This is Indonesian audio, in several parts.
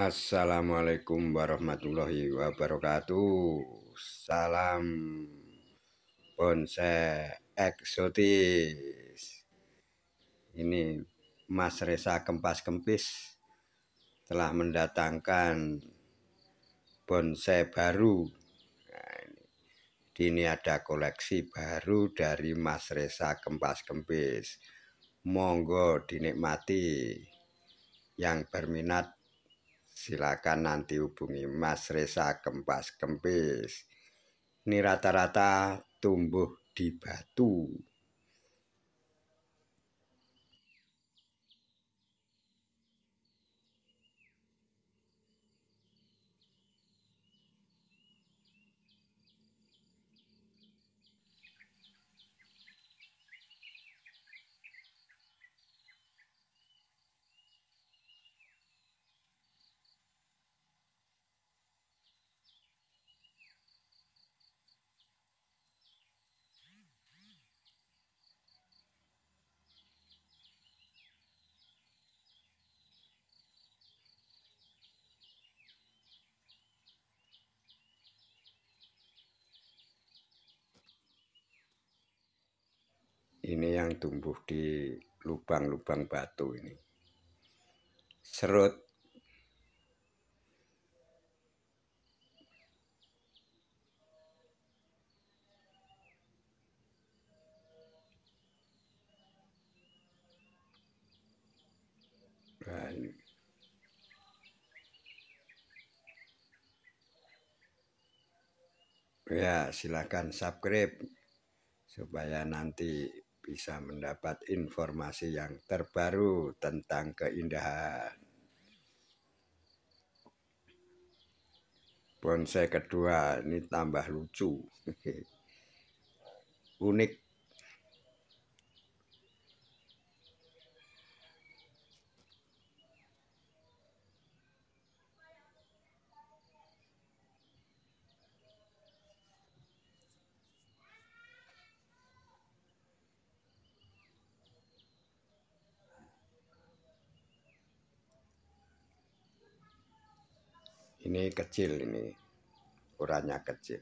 Assalamualaikum warahmatullahi wabarakatuh. Salam bonsai eksotis. Ini Mas Resa Kempas Kempis telah mendatangkan bonsai baru. Nah, ini, ini ada koleksi baru dari Mas Resa Kempas Kempis. Monggo dinikmati yang berminat silakan nanti hubungi Mas Resa Kempas Kempis. Ini rata-rata tumbuh di batu. ini yang tumbuh di lubang-lubang batu ini. Serut nah, Ya, silakan subscribe supaya nanti bisa mendapat informasi yang terbaru tentang keindahan. Bonsai kedua ini tambah lucu. Unik Ini kecil ini, ukurannya kecil.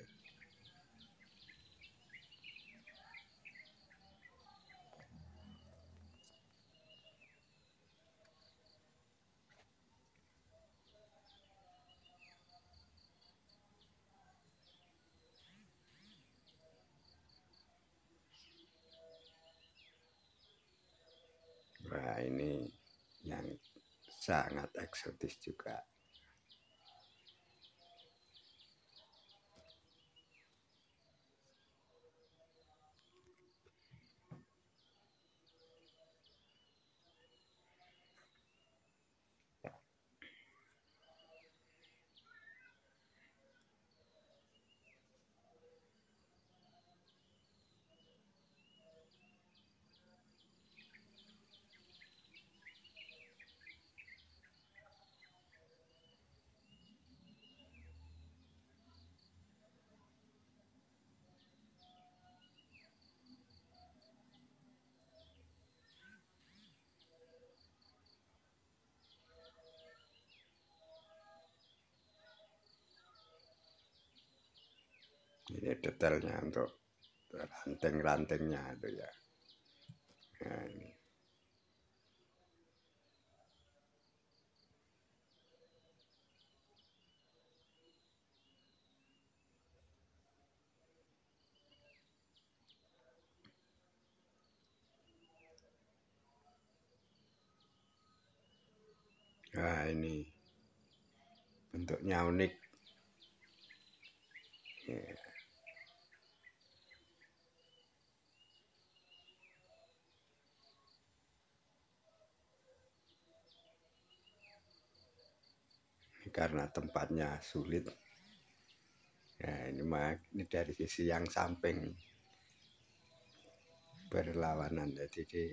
Nah, ini yang sangat eksotis juga. Ini detailnya untuk ranting-rantingnya itu ya. Nah, ini. Nah, ini bentuknya unik. karena tempatnya sulit. Ya, ini, ini dari sisi yang samping berlawanan jadi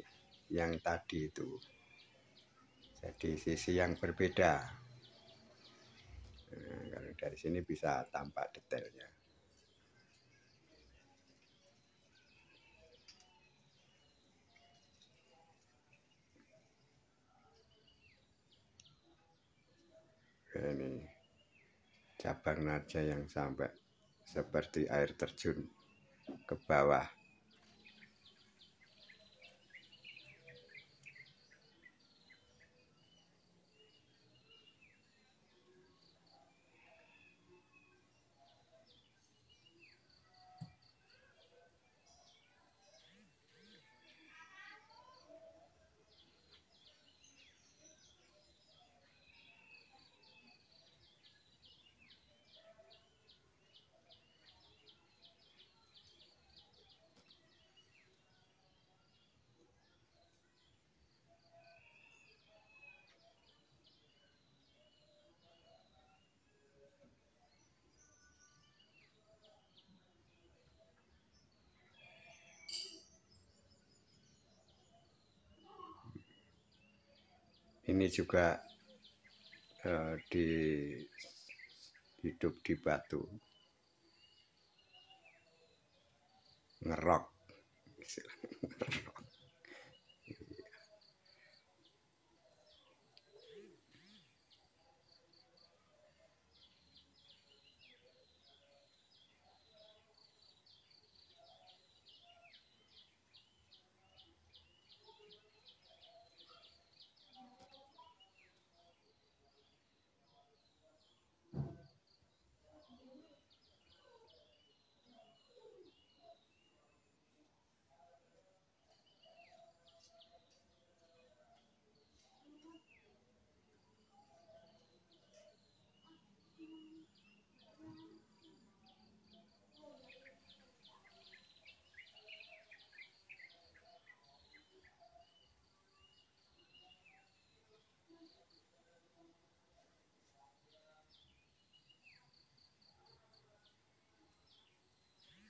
yang tadi itu. Jadi sisi yang berbeda. Nah, kalau dari sini bisa tampak detailnya. ini cabang naja yang sampai seperti air terjun ke bawah ini juga uh, di hidup di batu ngerok, ngerok.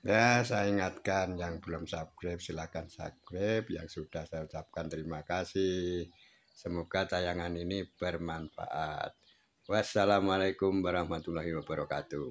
Ya, saya ingatkan yang belum subscribe silahkan subscribe, yang sudah saya ucapkan terima kasih. Semoga tayangan ini bermanfaat. Wassalamualaikum warahmatullahi wabarakatuh.